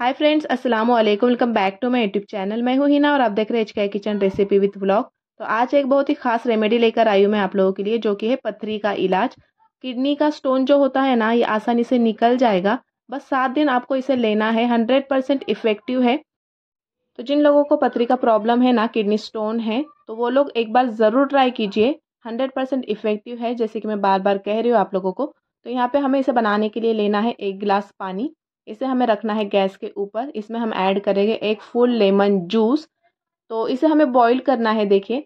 हाय friends अस्सलाम वालेकुम welcome back to my YouTube channel मैं हूँ हिना और आप देख रहे हैं H kitchen recipe with blog तो आज एक बहुत ही खास रेमेडी लेकर आई हूँ मैं आप लोगों के लिए जो कि है पथरी का इलाज किडनी का स्टोन जो होता है ना ये आसानी से निकल जाएगा बस सात दिन आपको इसे लेना है हंड्रेड परसेंट इफेक्टिव है तो जिन लोगों को पथरी का प्रॉब्लम है ना किडनी स्टोन है तो वो लोग एक बार ज़रूर ट्राई कीजिए हंड्रेड परसेंट इफेक्टिव है जैसे कि मैं बार बार कह रही हूँ आप लोगों को तो यहाँ पे हमें इसे बनाने के लिए लेना है एक गिलास पानी इसे हमें रखना है गैस के ऊपर इसमें हम ऐड करेंगे एक फुल लेमन जूस तो इसे हमें बॉईल करना है देखिए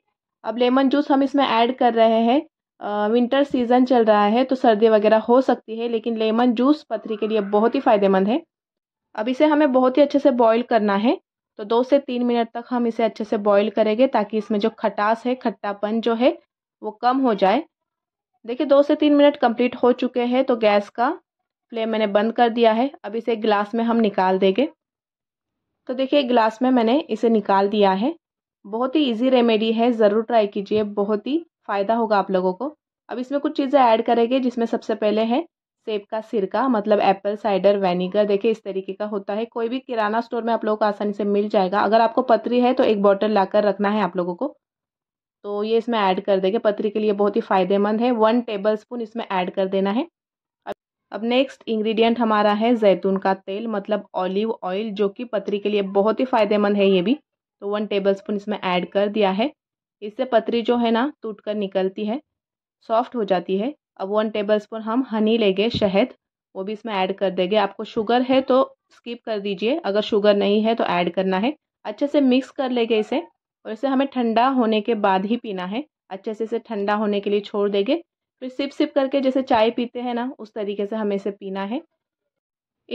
अब लेमन जूस हम इसमें ऐड कर रहे हैं विंटर सीज़न चल रहा है तो सर्दी वगैरह हो सकती है लेकिन लेमन जूस पथरी के लिए बहुत ही फ़ायदेमंद है अब इसे हमें बहुत ही अच्छे से बॉयल करना है तो दो से तीन मिनट तक हम इसे अच्छे से बॉयल करेंगे ताकि इसमें जो खटास है खट्टापन जो है वो कम हो जाए देखिए दो से तीन मिनट कंप्लीट हो चुके हैं तो गैस का फ्लेम मैंने बंद कर दिया है अब इसे गिलास में हम निकाल देंगे तो देखिए गिलास में मैंने इसे निकाल दिया है बहुत ही इजी रेमेडी है ज़रूर ट्राई कीजिए बहुत ही फ़ायदा होगा आप लोगों को अब इसमें कुछ चीज़ें ऐड करेंगे जिसमें सबसे पहले है सेब का सिरका मतलब एप्पल साइडर वेनेगर देखिए इस तरीके का होता है कोई भी किराना स्टोर में आप लोगों को आसानी से मिल जाएगा अगर आपको पतरी है तो एक बॉटल ला कर रखना है आप लोगों को तो ये इसमें ऐड कर देंगे पतरी के लिए बहुत ही फायदेमंद है वन टेबल स्पून इसमें ऐड कर देना है अब नेक्स्ट इंग्रेडिएंट हमारा है जैतून का तेल मतलब ऑलिव ऑयल जो कि पतरी के लिए बहुत ही फ़ायदेमंद है ये भी तो वन टेबल स्पून इसमें ऐड कर दिया है इससे पतरी जो है ना टूट कर निकलती है सॉफ्ट हो जाती है अब वन टेबल स्पून हम हनी लेंगे शहद वो भी इसमें ऐड कर देंगे आपको शुगर है तो स्किप कर दीजिए अगर शुगर नहीं है तो ऐड करना है अच्छे से मिक्स कर लेंगे इसे और इसे हमें ठंडा होने के बाद ही पीना है अच्छे से इसे ठंडा होने के लिए छोड़ देंगे फिर तो सिप सिप करके जैसे चाय पीते हैं ना उस तरीके से हमें इसे पीना है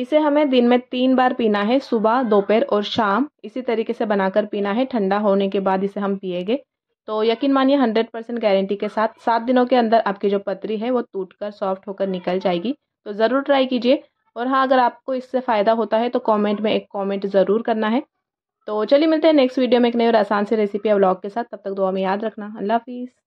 इसे हमें दिन में तीन बार पीना है सुबह दोपहर और शाम इसी तरीके से बनाकर पीना है ठंडा होने के बाद इसे हम पिएंगे तो यकीन मानिए हंड्रेड परसेंट गारंटी के साथ सात दिनों के अंदर आपकी जो पतरी है वो टूट कर सॉफ्ट होकर निकल जाएगी तो ज़रूर ट्राई कीजिए और हाँ अगर आपको इससे फ़ायदा होता है तो कॉमेंट में एक कॉमेंट ज़रूर करना है तो चलिए मिलते हैं नेक्स्ट वीडियो में एक नई और आसान सी रेसिपी या ब्लॉग के साथ तब तक दुआ में याद रखना अल्लाह हाफिज़